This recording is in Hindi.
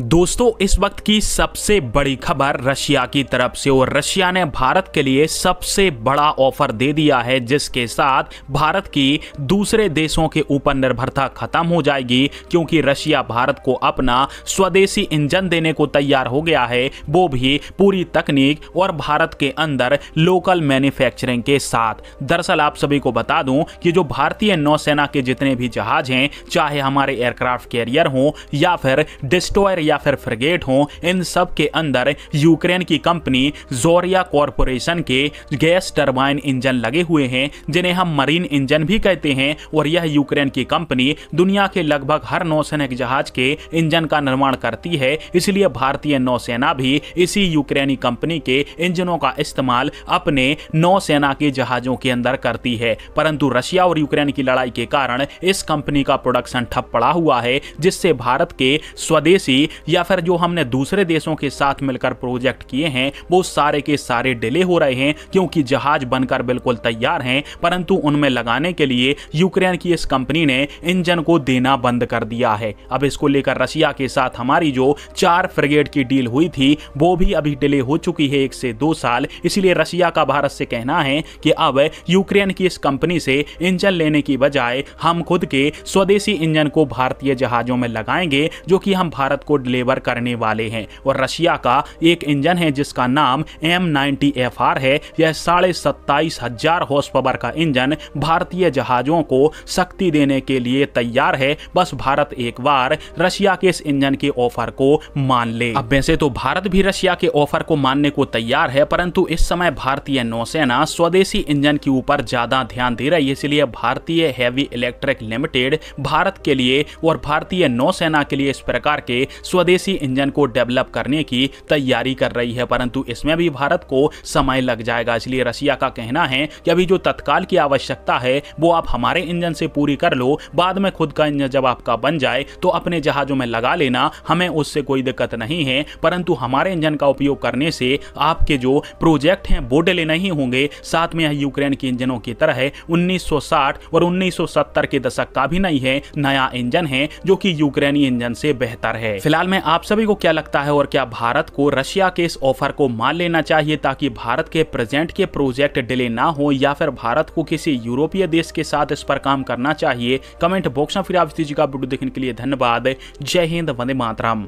दोस्तों इस वक्त की सबसे बड़ी खबर रशिया की तरफ से और रशिया ने भारत के लिए सबसे बड़ा ऑफर दे दिया है जिसके साथ भारत की दूसरे देशों के ऊपर निर्भरता खत्म हो जाएगी क्योंकि रशिया भारत को अपना स्वदेशी इंजन देने को तैयार हो गया है वो भी पूरी तकनीक और भारत के अंदर लोकल मैन्युफैक्चरिंग के साथ दरअसल आप सभी को बता दूं कि जो भारतीय नौसेना के जितने भी जहाज हैं चाहे हमारे एयरक्राफ्ट कैरियर हों या फिर डिस्ट्रॉयर या फिर फ्रिगेट हों इन सब के अंदर यूक्रेन की कंपनी जोरिया कॉरपोरेशन के गैस टर्बाइन इंजन लगे हुए हैं जिन्हें हम मरीन इंजन भी कहते हैं और यह यूक्रेन की कंपनी दुनिया के लगभग हर नौसैनिक जहाज के इंजन का निर्माण करती है इसलिए भारतीय नौसेना भी इसी यूक्रेनी कंपनी के इंजनों का इस्तेमाल अपने नौसेना के जहाजों के अंदर करती है परंतु रशिया और यूक्रेन की लड़ाई के कारण इस कंपनी का प्रोडक्शन ठप पड़ा हुआ है जिससे भारत के स्वदेशी या फिर जो हमने दूसरे देशों के साथ मिलकर प्रोजेक्ट किए हैं वो सारे के सारे डिले हो रहे हैं क्योंकि जहाज बनकर बिल्कुल तैयार हैं परंतु उनमें लगाने के लिए यूक्रेन की इस कंपनी ने इंजन को देना बंद कर दिया है अब इसको लेकर रशिया के साथ हमारी जो चार फ्रिगेट की डील हुई थी वो भी अभी डिले हो चुकी है एक से दो साल इसलिए रशिया का भारत से कहना है कि अब यूक्रेन की इस कंपनी से इंजन लेने की बजाय हम खुद के स्वदेशी इंजन को भारतीय जहाजों में लगाएंगे जो कि हम भारत को लेबर करने वाले हैं और रशिया का एक इंजन है जिसका नाम एम नाइनटी एफ आर है यह साढ़े सत्ताईस हजार हॉर्स पावर का इंजन भारतीय जहाजों को शक्ति देने के लिए तैयार है बस भारत एक बार रशिया के इस इंजन के ऑफर को मान ले अब वैसे तो भारत भी रशिया के ऑफर को मानने को तैयार है परंतु इस समय भारतीय नौसेना स्वदेशी इंजन के ऊपर ज्यादा ध्यान दे रही है इसलिए भारतीय हैवी इलेक्ट्रिक लिमिटेड भारत के लिए और भारतीय नौसेना के लिए इस प्रकार के स्वदेशी इंजन को डेवलप करने की तैयारी कर रही है परंतु इसमें भी भारत को समय लग जाएगा इसलिए रशिया का कहना है कि अभी जो तत्काल की आवश्यकता है वो आप हमारे इंजन से पूरी कर लो बाद में खुद का इंजन जब आपका बन जाए तो अपने जहाजों में लगा लेना हमें उससे कोई दिक्कत नहीं है परंतु हमारे इंजन का उपयोग करने से आपके जो प्रोजेक्ट हैं वो डिले नहीं होंगे साथ में यूक्रेन के इंजनों की तरह 1960 और 1970 के दशक का भी नहीं है नया इंजन है जो कि यूक्रेनी इंजन से बेहतर है फिलहाल फिलहाल में आप सभी को क्या लगता है और क्या भारत को रशिया के इस ऑफर को मान लेना चाहिए ताकि भारत के प्रेजेंट के प्रोजेक्ट डिले ना हो या फिर भारत को किसी यूरोपीय देश के साथ इस पर काम करना चाहिए कमेंट बॉक्स में फिर आप वीडियो देखने के लिए धन्यवाद जय हिंद वंदे मातराम